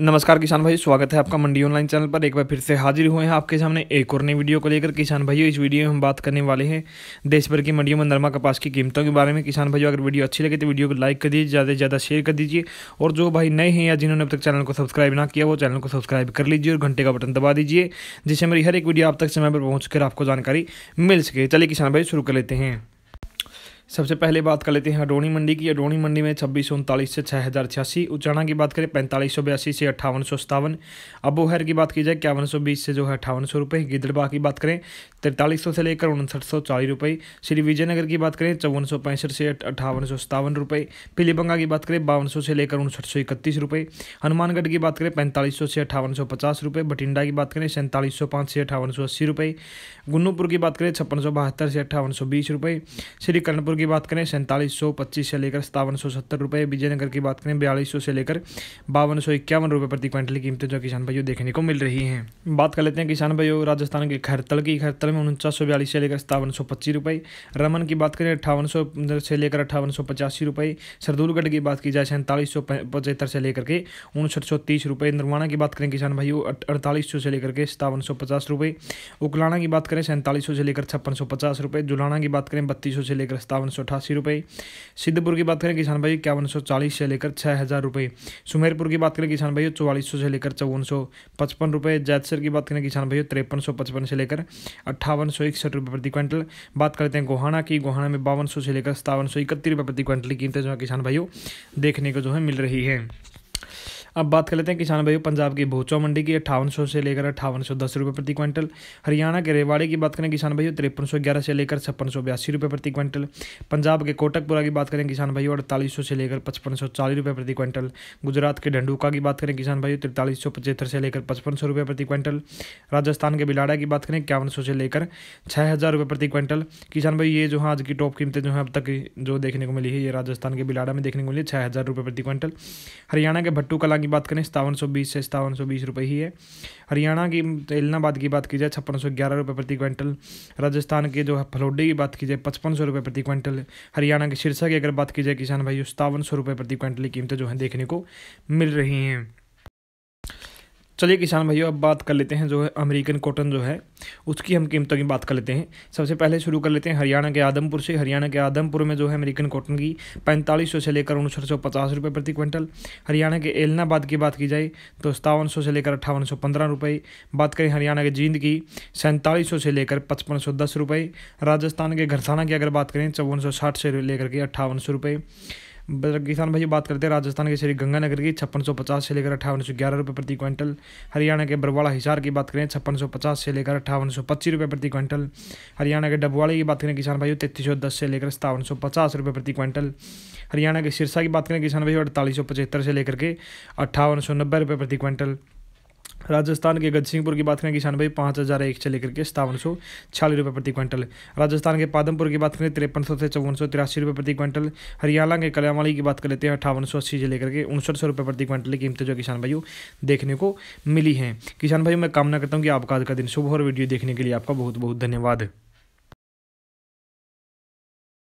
नमस्कार किसान भाई स्वागत है आपका मंडी ऑनलाइन चैनल पर एक बार फिर से हाजिर हुए हैं आपके सामने एक और नई वीडियो को लेकर किसान भाइयों इस वीडियो में हम बात करने वाले हैं देश भर की मंडियों में नरमा कपास की कीमतों के बारे में किसान भाइयों अगर वीडियो अच्छी लगे तो वीडियो को लाइक कर दीजिए ज़्यादा से ज़्यादा शेयर कर दीजिए और जो भाई नए हैं या जिन्होंने अब तक चैनल को सब्सक्राइब ना किया वो चैनल को सब्सक्राइब कर लीजिए और घंटे का बटन दबा दीजिए जिससे मेरी हर एक वीडियो आप तक समय पर पहुँच आपको जानकारी मिल सके चलिए किसान भाई शुरू कर लेते हैं सबसे पहले बात कर लेते हैं अडोनी मंडी की अडोनी मंडी में छब्बीस सौ उनतालीस से छः हज़ार छियासी उचाणा की बात करें पैंतालीस सौ बयासी से अट्ठावन सौ सतावन अबोहर की बात की जाए इक्यावन सौ बीस से जो है अट्ठावन सौ रुपये गिदड़बा की बात करें तिरतालीस सौ से लेकर उनसठ सौ चालीस रुपये श्री विजयनगर की बात करें चौवन सौ पैंसठ से अट्ठावन सौ सतावन रुपये पीलीबंगा की बात करें बावन सौ से लेकर उनसठ सौ इकतीस रुपये हनुमानगढ़ की बात करें पैंतालीस सौ से अट्ठावन सौ पचास रुपये बठिंडा की बात करें सैंतालीस सौ पाँच से अट्ठावन सौ अस्सी रुपये गुन्नूपुर की बात करें छप्पन सौ बहत्तर से अट्ठावन सौ बीस रुपये श्री कर्णपुर की बात करें सैंतालीस सौ पच्चीस से लेकर सतावन सौ सत्तर रुपये विजयनगर की बात करें बयालीस सौ से लेकर बावन सौ इक्यावन रुपये प्रति क्विंटल की कीमतें जो किसान भाइयों देखने को मिल रही हैं बात कर लेते हैं किसान भाइयों राजस्थान के खरतल की खरतल में उनचास से लेकर सतावन सौ रमन की बात करें अट्ठावन से लेकर अट्ठावन सौ सरदूलगढ़ की बात की जाए सैंतालीस से लेकर के उनसठ सौ नरवाना की बात करें किसान भाइयों अड़तालीस से लेकर के सतावन सौ उकलाना की बात करें सैंतालीस से लेकर छप्पन सौ पचास रुपये जुलाना की बात करें बत्तीस सौ से लेकर सतावन इक्यावन सौ अठासी रुपये सिद्धपुर की बात करें किसान भाई इक्यावन सौ चालीस से लेकर छः हज़ार रुपये सुमेरपुर की बात करें किसान भाई चौवालीस सौ से लेकर चौवन सौ पचपन रुपये जैतसर की बात करें किसान भाई तिरपन सौ पचपन से लेकर अट्ठावन सौ इकसठ रुपये प्रति क्विंटल बात करते हैं गोहाना की गोहाना में बावन सौ से लेकर सतावन सौ इकतीस रुपये प्रति क्विंटल की कीमतें जो है किसान भाइयों देखने को जो है मिल रही है अब बात कर लेते हैं किसान भाइयों पंजाब की भोचा मंडी की अट्ठावन सौ से लेकर अट्ठावन सौ दस रुपये प्रति क्विंटल हरियाणा के रेवाड़ी की बात करें किसान भाइयों तिरपन सौ ग्यारह से लेकर छप्पन सौ बयासी रुपये प्रति क्विंटल पंजाब के कोटकपुरा की बात करें किसान भाइयों अड़तालीस सौ से लेकर पचपन सौ चालीस रुपये प्रति क्विंटल गुजरात के ढंडूका की बात करें किसान भाइयों तिरतालीस सौ पचहत्तर से लेकर पचपन सौ रुपये प्रति क्विंटल राजस्थान के बिलाड़ा की बात करें इक्यावन सौ से लेकर छः हज़ार रुपये प्रति क्विंटल किसान भाई ये जो है आज की टॉप कीमतें जो है अब तक जो देखने को मिली है ये राजस्थान के बिलाड़ा में देखने को मिली है छः हज़ार रुपये प्रति क्विंटल हरियाणा के भट्टू कला की बात करें सतावन सौ बीस से सतावन सौ बीस रुपये ही है हरियाणा की इलाहाबाद की बात की जाए छप्पन सौ ग्यारह रुपये प्रति क्विंटल राजस्थान के जो है फलोडी की बात की जाए पचपन सौ रुपये प्रति क्विंटल हरियाणा के सिरसा की अगर बात की जाए किसान भाई सतावन सौ रुपये प्रति क्विंटल की कीमतें जो है देखने को मिल रही हैं चलिए किसान भाइयों अब बात कर लेते हैं जो है अमेरिकन कॉटन जो है उसकी हम कीमतों की बात कर लेते हैं सबसे पहले शुरू कर लेते हैं हरियाणा के आदमपुर से हरियाणा के आदमपुर में जो है अमेरिकन कॉटन की पैंतालीस सौ से लेकर उनसठ सौ पचास रुपये प्रति क्विंटल हरियाणा के एलनाबाद की बात की जाए तो सतावन सौ से लेकर अट्ठावन सौ पंद्रह रुपये बात करें हरियाणा के जींद की सैंतालीस सौ से लेकर पचपन सौ दस रुपये राजस्थान के घरसाना की अगर बात करें चौवन सौ साठ से लेकर के अट्ठावन सौ रुपये किसान भाई बात करते हैं राजस्थान के श्री गंगानगर की छप्पन सौ पचास से लेकर अठावन सौ ग्यारह रुपये प्रति क्विंटल हरियाणा के बरवाड़ा हिसार की बात करें छप्पन सौ पचास से लेकर अठावन सौ पच्चीस रुपये प्रति क्विंटल हरियाणा के डबवाड़े की बात करें किसान भाई तैतीस सौ दस से लेकर सतावन सौ पचास रुपये प्रति क्विंटल हरियाणा के सिरसा की बात करें किसान भाई अड़तालीस सौ पचहत्तर से लेकर के अट्ठावन सौ नब्बे रुपये प्रति क्विंटल राजस्थान के गजसिंहपुर की बात करें किसान भाई पाँच हज़ार एक से लेकर के सतावन सौ छियालीस रुपये प्रति क्विंटल राजस्थान के पादमपुर की बात करें तिरपन सौ से चौवन सौ तिरासी रुपये प्रति क्विंटल हरियाणा के कल्यामाली की बात कर लेते हैं अठावन सौ अस्सी से लेकर के उनसठ सौ रुपये प्रति क्विंटल की कीमतें जो किसान भाइयों देखने को मिली हैं किसान भाइयों मैं कामना करता हूँ कि आपका आज का दिन शुभ और वीडियो देखने के लिए आपका बहुत बहुत धन्यवाद